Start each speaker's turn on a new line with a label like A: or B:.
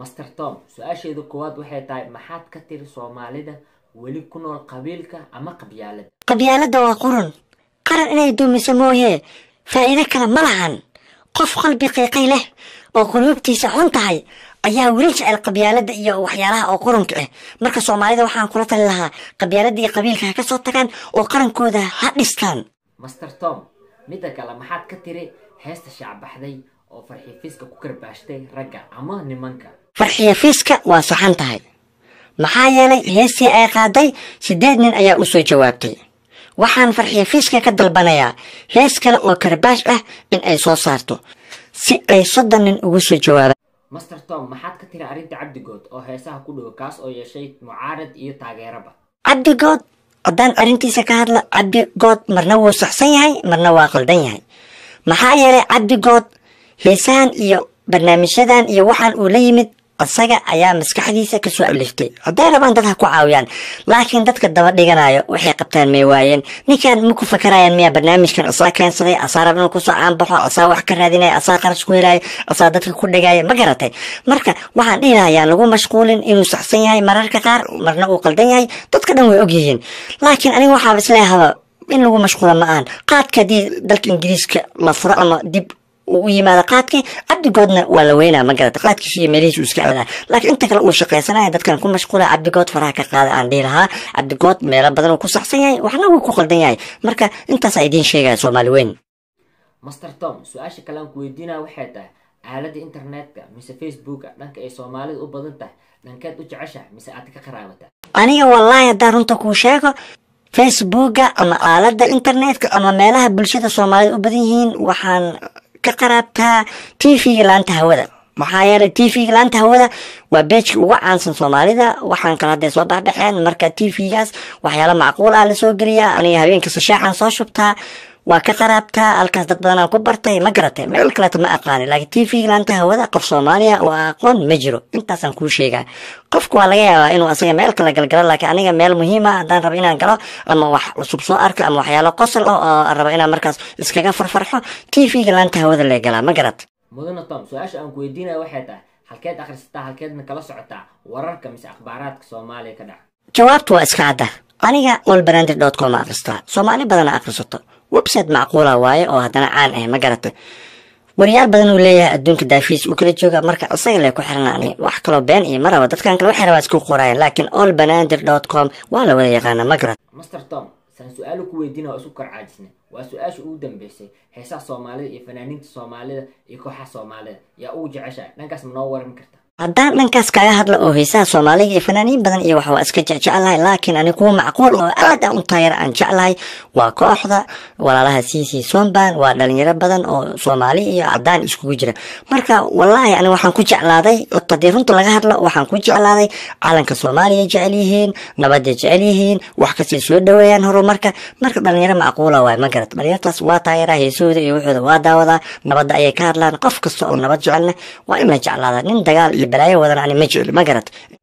A: master tom su-aasheeda koowaad waxay tahay maxaad ka tiri soomaalida weli ku nool qabiilka ama qabyaalada
B: qabyaalada waa qurun qaran inay duumiso mooye faa'iido kale ma lahan qof qalbi qiiqay leh oo quluubtiisa xun tahay ayaa weli jecel qabyaalada iyo waxyaalaha oo qurunka ah marka soomaalida waxaan kula tali lahaa qabyaalada iyo qabiilka ha ka soo tagaan oo qarankooda ha dhistaan
A: master tom midda kale maxaad ka tiri heesta shacbaxday oo farxiifiska ku karbaashtay ragga ama nimanka
B: farxiifiska waa saxan tahay maxaa yeelay heesii ay qaaday siddeed nin ayaa u soo jawaabtay waxaan farxiifiska ka dalbanayaa hees kale oo karbaash ah in ay soo saarto si ay soddon nin ugu soo jawaabaan master
A: tom maxaad ka tiri arrinta cabdigood oo heesaha ku dhow kaas oo yeeshay mucaarad iyo taageeraba
B: cabdigood haddaan arrintiisa ka hadla cabdigood marna wuu saxsan yahay marna waa qaldan yahay maxaa yeelay cabdigood heesahan iyo barnaamijyadan iyo waxaan uu la yimid isaga ayaa maskaxdiisa kasoo aliftay hadday rabaan dad ku caawiyaan laakiin dadka daba dhiganayo waxay qabtaan may waayeen ninkan ma ku fakarayaan miyaa barnaamijkan asaa keensaday asaa rab inuu kusoo caanbaxo asaa wax ka raadinaya asaa qarash ku helaayo asaa dadka ku dhagaayo ma garatay marka waxaan dhihinayaan lagu mashquulin inuu saxsan yahay mararka qaar marna uu qaldan yahay dadka dhan way ogyihiin laakiin aniga waxaaba isleehaba in lagu mashquula ma-aan qaadka dalka ingiriiska la furo ama dib u yimaada qaadkii cabdigoodna waa la weynaa magarata qaadkiis iyo meelihiis iska caadaa laakiin inta kale uu shaqaysanaya dadkan ku mashquula cabdigood faraha ka qaada aan dhihi lahaa cabdigood meelo badan uu ku saxsan yahay waxna wuu ku qaldan yahay marka intaasaa idiin sheegaya soomaali weyn
A: master tom su-aasha kale aan ku weydiinaya waxay tahay aaladda internetka mise facebooka dhanka ay soomaalida u badan tahay dhankeed u jecesha mise aad ka qaraabata
B: aniga wallaahi haddaan runta kuu sheego facebooka ama aaladda internetka ama meelaha bulshada soomaalida u badan yihiin waxaan ka qaraabtaa t v laanta hawada maxaa yeelay t v-ga laanta hawada waa beejka ugu caansan soomaalida waxaan kala hadday soo baxbaxeen marka t v-gaas waxyaalo macquul ah lasoo geliyaa anaya habeenkasta shaacaan soo shubtaa waa ka qaraabka halkaas dad badanaa ku bartay ma garatay meel kaleeto ma aqaani laakiin t v laanta hawada qof soomaaliya oo aqoon ma jiro intaasaan kuu sheegaa qofku waa laga yaabaa inuu asaga meel kale galgalo laakiin aniga meel muhiima ah haddaan rabo inaan galo ama wax cusub soo arko ama waxyaalo qosol ah oo rabo inaan markaas iskaga farfarxo t v laanta hawada lee galaa ma garat
A: mudana tom su-aasha aan ku weydiinaya waxay tahay halkeed akhrisataa halkeedna kala socotaa wararka mise akhbaaraadka soomaaliya ka dhaca
B: jawaabtu waa iska cadda aniga olbranded dot com akhristaa soomaali badana akhrisato website macquula waaye oo haddana caan ah ma garato wariyaal badan uu leeyahay adduunka daafiis uu kala jooga marka isaga le ku xirnaan wax kaloo been iyo maraba dadkan kale waxay rabaa isku qoraayan laakiin all banadir dot com waa la wada yaqaana ma garat
A: master tom saan su aalu ku weydiina oo isku karcaajisnay waa su aasha ugu dambeysay heesaha soomaalida iyo fanaaniinta soomaalida iyo kooxaha soomaalida yaa ugu jeceshaa dhankaas ma noo warami karta
B: haddaan dhankaas kaga hadla oo heesaha soomaaliga iyo fanaaniin badan iyo wax iska jecjecelahay laakiin ani kuwa macquul oo aad aan u taageer aan jeclahay waa kooxda walaalaha siisii somban waa dhalinyaro badan oo soomaali iyo cadaan iskugu jira marka walaahi ani waxaan ku jeclaaday tadii runta laga hadla waxaan ku jeclaaday calanka soomaaliya jecel yihiin nabaday jecel yihiin wax kastay soo dhaweeyaan horumarka marka dhalinyaro macquula ah waay ma garat dhalinyartaas waa taageeraa heesahooda iyo waxooda waa daawadaa nabadda ayay ka hadlaan qof kasta oo nabad jecelna waa in la jeclaadaa nin dagaal iyo balaaya wadan ani ma jecli ma garad